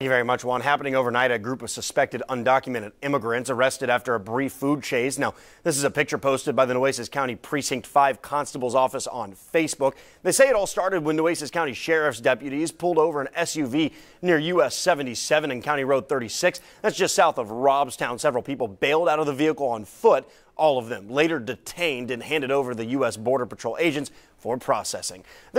Thank you very much, Juan. Happening overnight, a group of suspected undocumented immigrants arrested after a brief food chase. Now, this is a picture posted by the Nueces County Precinct 5 Constable's Office on Facebook. They say it all started when Nueces County Sheriff's deputies pulled over an SUV near US 77 and County Road 36. That's just south of Robstown. Several people bailed out of the vehicle on foot all of them later detained and handed over to the U.S. Border Patrol agents for processing. There's